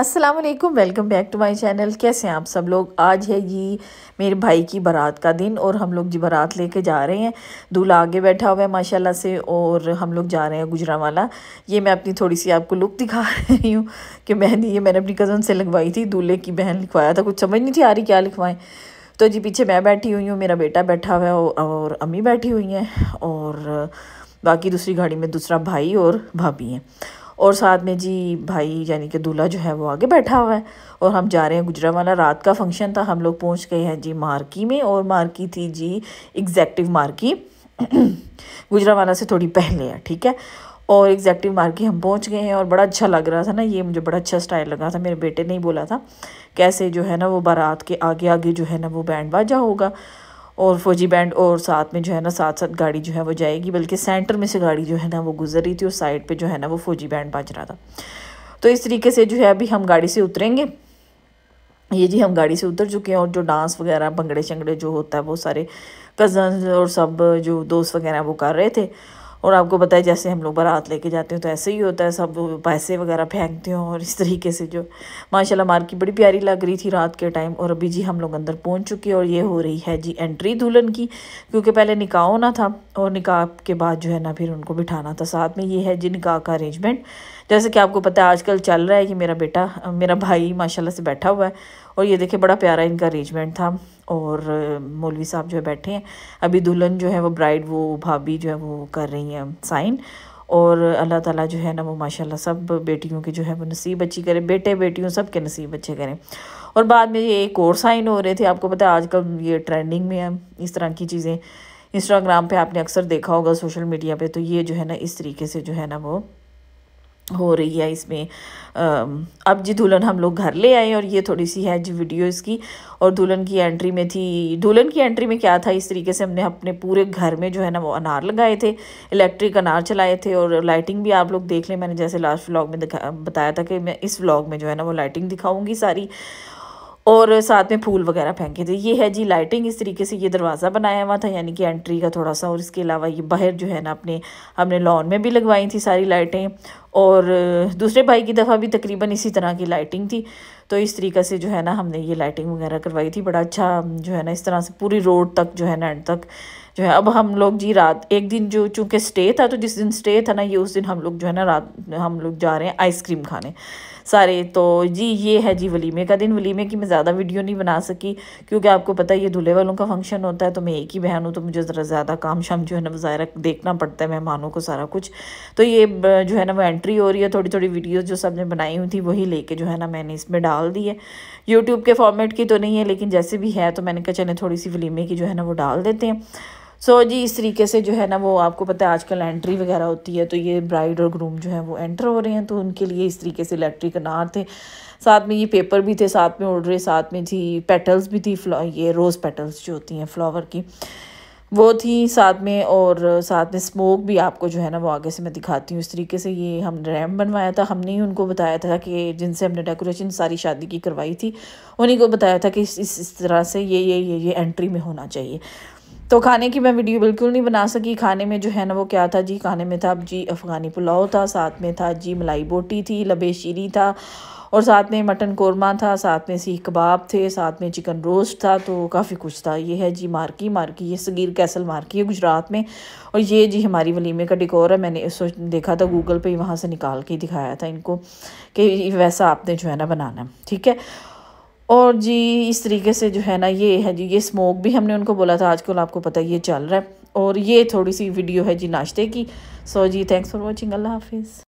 अस्सलाम वालेकुम welcome back to my channel कैसे हैं आप सब लोग आज है जी मेरे भाई की बारात का दिन और हम लोग जी बारात लेके जा रहे हैं दूल्हा आगे बैठा हुआ है माशाल्लाह से और हम लोग जा रहे हैं गुजरावाला ये मैं अपनी थोड़ी सी आपको लुक दिखा रही हूँ कि मेहंदी ये मैंने अपनी कज़न से लगवाई थी दूल्हे की बहन लिखवाया था कुछ समझ नहीं थी आ रही क्या लिखवाएं तो जी पीछे मैं बैठी हुई हूँ मेरा बेटा बैठा हुआ है और अम्मी बैठी हुई हैं और बाकी दूसरी गाड़ी में दूसरा भाई और भाभी हैं और साथ में जी भाई यानी कि दूल्हा जो है वो आगे बैठा हुआ है और हम जा रहे हैं गुजरा वाला रात का फंक्शन था हम लोग पहुंच गए हैं जी मार्की में और मार्की थी जी एग्जैक्टिव मार्की गुजरा वाला से थोड़ी पहले है ठीक है और एग्जैक्टिव मार्की हम पहुंच गए हैं और बड़ा अच्छा लग रहा था ना ये मुझे बड़ा अच्छा स्टाइल लगा था मेरे बेटे ने ही बोला था कैसे जो है ना वो बारात के आगे आगे जो है ना वो बैंड बाजा होगा और फौजी बैंड और साथ में जो है ना साथ साथ गाड़ी जो है वो जाएगी बल्कि सेंटर में से गाड़ी जो है ना वो गुजर रही थी और साइड पे जो है ना वो फौजी बैंड बज रहा था तो इस तरीके से जो है अभी हम गाड़ी से उतरेंगे ये जी हम गाड़ी से उतर चुके हैं और जो डांस वगैरह भंगड़े शंगड़े जो होता है वो सारे कज़न और सब जो दोस्त वगैरह वो कर रहे थे और आपको बताया जैसे हम लोग बारात लेके जाते हैं तो ऐसे ही होता है सब पैसे वगैरह फेंकते हैं और इस तरीके से जो माशाल्लाह मार्केट बड़ी प्यारी लग रही थी रात के टाइम और अभी जी हम लोग अंदर पहुंच चुके हैं और ये हो रही है जी एंट्री दुल्हन की क्योंकि पहले निकाह होना था और निकाह के बाद जो है ना फिर उनको बिठाना था साथ में ये है जी निकाह का अरेंजमेंट जैसे कि आपको पता है आजकल चल रहा है कि मेरा बेटा मेरा भाई माशाल्लाह से बैठा हुआ है और ये देखिए बड़ा प्यारा इनका अरेंजमेंट था और मौलवी साहब जो है बैठे हैं अभी दुल्हन जो है वो ब्राइड वो भाभी जो है वो कर रही हैं साइन और अल्लाह ताला जो है ना वो माशाल्लाह सब बेटियों के जो है वो नसीब अच्छी करें बेटे बेटियों सब के नसीब अच्छे करें और बाद में ये एक और साइन हो रहे थे आपको पता है आजकल ये ट्रेंडिंग में है इस तरह की चीज़ें इंस्टाग्राम पे आपने अक्सर देखा होगा सोशल मीडिया पे तो ये जो है ना इस तरीके से जो है ना वो हो रही है इसमें अब जी दुल्हन हम लोग घर ले आए और ये थोड़ी सी है जी वीडियो इसकी और दुल्हन की एंट्री में थी दुल्हन की एंट्री में क्या था इस तरीके से हमने अपने पूरे घर में जो है ना वो अनार लगाए थे इलेक्ट्रिक अनार चलाए थे और लाइटिंग भी आप लोग देख लें मैंने जैसे लास्ट व्लॉग में दिखा बताया था कि मैं इस व्लॉग में जो है ना वो लाइटिंग दिखाऊँगी सारी और साथ में फूल वगैरह फेंके थे तो ये है जी लाइटिंग इस तरीके से ये दरवाज़ा बनाया हुआ था यानी कि एंट्री का थोड़ा सा और इसके अलावा ये बाहर जो है ना अपने हमने लॉन में भी लगवाई थी सारी लाइटें और दूसरे भाई की दफ़ा भी तकरीबन इसी तरह की लाइटिंग थी तो इस तरीके से जो है ना हमने ये लाइटिंग वगैरह करवाई थी बड़ा अच्छा जो है ना इस तरह से पूरी रोड तक जो है ना एंड तक जो है अब हम लोग जी रात एक दिन जो चूँकि स्टे था तो जिस दिन स्टे था ना ये उस दिन हम लोग जो है ना रात हम लोग जा रहे हैं आइसक्रीम खाने सारे तो जी ये है जी वलीमे का दिन वलीमे की मैं ज़्यादा वीडियो नहीं बना सकी क्योंकि आपको पता है ये दूल्हे वालों का फंक्शन होता है तो मैं एक ही बहन हूँ तो मुझे ज़रा ज़्यादा काम शाम जो है ना ज़ायरा देखना पड़ता है मेहमानों को सारा कुछ तो ये जो है ना वो एंट्री हो रही है थोड़ी थोड़ी वीडियोज़ जो सबने बनाई हुई थी वही लेके जो है ना मैंने इसमें डाल दी है यूट्यूब के फॉर्मेट की तो नहीं है लेकिन जैसे भी है तो मैंने कहा चले थोड़ी सी वलीमे की जो है ना वो डाल देते हैं सो so, जी इस तरीके से जो है ना वो आपको पता है आजकल एंट्री वगैरह होती है तो ये ब्राइड और ग्रूम जो है वो एंटर हो रहे हैं तो उनके लिए इस तरीके से इलेक्ट्रिक अनार थे साथ में ये पेपर भी थे साथ में उड़ रहे साथ में थी पेटल्स भी थी ये रोज़ पेटल्स जो होती हैं फ्लावर की वो थी साथ में और साथ में स्मोक भी आपको जो है ना वो आगे से मैं दिखाती हूँ इस तरीके से ये हम रैम बनवाया था हमने ही उनको बताया था कि जिनसे हमने डेकोरेशन सारी शादी की करवाई थी उन्हीं को बताया था कि इस इस तरह से ये ये ये ये एंट्री में होना चाहिए तो खाने की मैं वीडियो बिल्कुल नहीं बना सकी खाने में जो है ना वो क्या था जी खाने में था जी अफ़गानी पुलाव था साथ में था जी मलाई बोटी थी लबे शीरी था और साथ में मटन कौरमा था साथ में सीख कबाब थे साथ में चिकन रोस्ट था तो काफ़ी कुछ था ये है जी मार्की मार्की ये सगीर कैसल मार्की है गुजरात में और ये जी हमारी वलीमे का डिकोर है मैंने इसको देखा था गूगल पे वहाँ से निकाल के दिखाया था इनको कि वैसा आपने जो है ना बनाना ठीक है और जी इस तरीके से जो है ना ये है जी ये स्मोक भी हमने उनको बोला था आजकल आपको पता ये चल रहा है और ये थोड़ी सी वीडियो है जी नाश्ते की सो जी थैंक्स फॉर वॉचिंग अल्लाह हाफिज़